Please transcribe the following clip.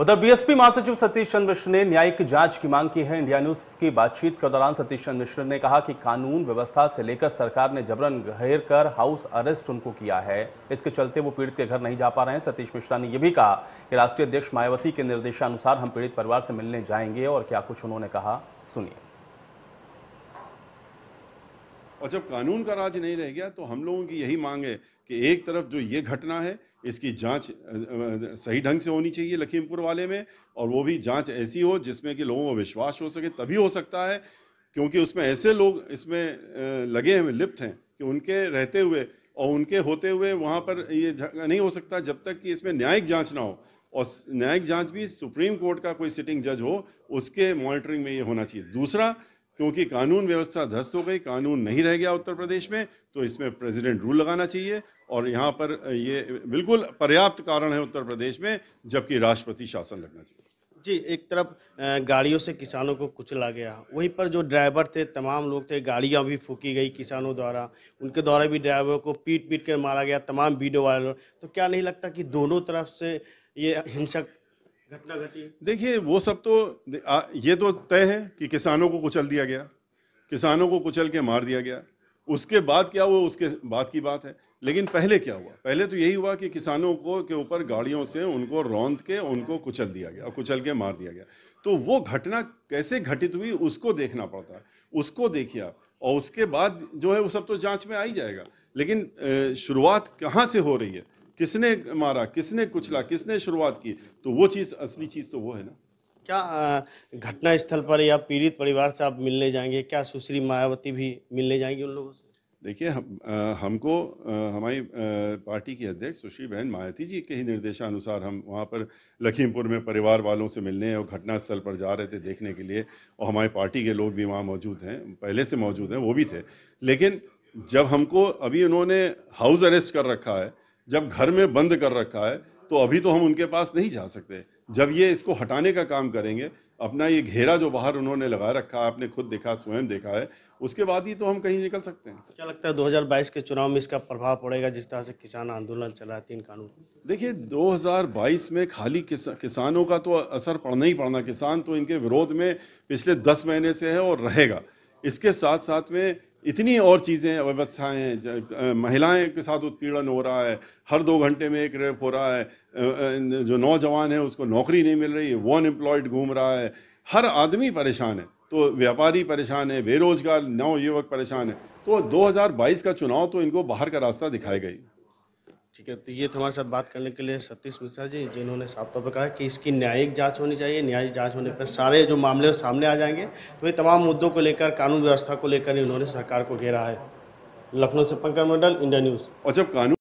उधर बीएसपी महासचिव सतीश चंद्र मिश्र ने न्यायिक जांच की मांग की है इंडिया न्यूज की बातचीत के दौरान सतीश चंद्र मिश्र ने कहा कि कानून व्यवस्था से लेकर सरकार ने जबरन घेर कर हाउस अरेस्ट उनको किया है इसके चलते वो पीड़ित के घर नहीं जा पा रहे हैं सतीश मिश्रा ने यह भी कहा कि राष्ट्रीय अध्यक्ष मायावती के निर्देशानुसार हम पीड़ित परिवार से मिलने जाएंगे और क्या कुछ उन्होंने कहा सुनिए और जब कानून का राज नहीं रह गया तो हम लोगों की यही मांग है कि एक तरफ जो ये घटना है इसकी जांच सही ढंग से होनी चाहिए लखीमपुर वाले में और वो भी जांच ऐसी हो जिसमें कि लोगों को विश्वास हो सके तभी हो सकता है क्योंकि उसमें ऐसे लोग इसमें लगे हैं लिप्त हैं कि उनके रहते हुए और उनके होते हुए वहाँ पर ये नहीं हो सकता जब तक कि इसमें न्यायिक जाँच ना हो और न्यायिक जाँच भी सुप्रीम कोर्ट का कोई सिटिंग जज हो उसके मॉनिटरिंग में ये होना चाहिए दूसरा क्योंकि कानून व्यवस्था ध्वस्त हो गई कानून नहीं रह गया उत्तर प्रदेश में तो इसमें प्रेसिडेंट रूल लगाना चाहिए और यहाँ पर ये बिल्कुल पर्याप्त कारण है उत्तर प्रदेश में जबकि राष्ट्रपति शासन लगना चाहिए जी एक तरफ गाड़ियों से किसानों को कुचला गया वहीं पर जो ड्राइवर थे तमाम लोग थे गाड़ियां भी फूकी गई किसानों द्वारा उनके द्वारा भी ड्राइवर को पीट पीट कर मारा गया तमाम वीडियो वायरल तो क्या नहीं लगता कि दोनों तरफ से ये हिंसक घटना घटी देखिए वो सब तो ये तो तय है कि किसानों को कुचल दिया गया किसानों को कुचल के मार दिया गया उसके बाद क्या हुआ उसके बाद की बात है लेकिन पहले क्या हुआ पहले तो यही हुआ कि किसानों को के ऊपर गाड़ियों से उनको रौंद के उनको कुचल दिया गया कुचल के मार दिया गया तो वो घटना कैसे घटित हुई उसको देखना पड़ता है उसको देखिए आप और उसके बाद जो है वो सब तो जांच में आ ही जाएगा लेकिन शुरुआत कहाँ से हो रही है किसने मारा किसने कुचला किसने शुरुआत की तो वो चीज़ असली चीज़ तो वो है ना क्या घटना स्थल पर या पीड़ित परिवार से आप मिलने जाएंगे क्या सुश्री मायावती भी मिलने जाएंगी उन लोगों से देखिए हम आ, हमको आ, हमारी आ, पार्टी की अध्यक्ष सुश्री बहन मायावती जी के ही निर्देशानुसार हम वहाँ पर लखीमपुर में परिवार वालों से मिलने और घटनास्थल पर जा रहे थे देखने के लिए और हमारी पार्टी के लोग भी वहाँ मौजूद हैं पहले से मौजूद हैं वो भी थे लेकिन जब हमको अभी उन्होंने हाउस अरेस्ट कर रखा है जब घर में बंद कर रखा है तो अभी तो हम उनके पास नहीं जा सकते जब ये इसको हटाने का काम करेंगे अपना ये घेरा जो बाहर उन्होंने लगा रखा है आपने खुद देखा स्वयं देखा है उसके बाद ही तो हम कहीं निकल सकते हैं क्या लगता है 2022 के चुनाव में इसका प्रभाव पड़ेगा जिस तरह से किसान आंदोलन चला है तीन कानून देखिए 2022 में खाली किसा, किसानों का तो असर पड़ना ही पड़ना किसान तो इनके विरोध में पिछले दस महीने से है और रहेगा इसके साथ साथ में इतनी और चीज़ें व्यवस्थाएँ महिलाएं के साथ उत्पीड़न हो रहा है हर दो घंटे में एक रेप हो रहा है जो नौजवान है उसको नौकरी नहीं मिल रही है वो अनएम्प्लॉयड घूम रहा है हर आदमी परेशान है तो व्यापारी परेशान है बेरोजगार नौयुवक परेशान है तो 2022 का चुनाव तो इनको बाहर का रास्ता दिखाई गई ठीक है तो ये हमारे साथ बात करने के लिए सतीश मिश्रा जी जिन्होंने साफ तौर पर कहा कि इसकी न्यायिक जांच होनी चाहिए न्यायिक जांच होने पर सारे जो मामले सामने आ जाएंगे तो ये तमाम मुद्दों को लेकर कानून व्यवस्था को लेकर इन्होंने सरकार को घेरा है लखनऊ से पंकज मंडल इंडिया न्यूज़ और जब कानून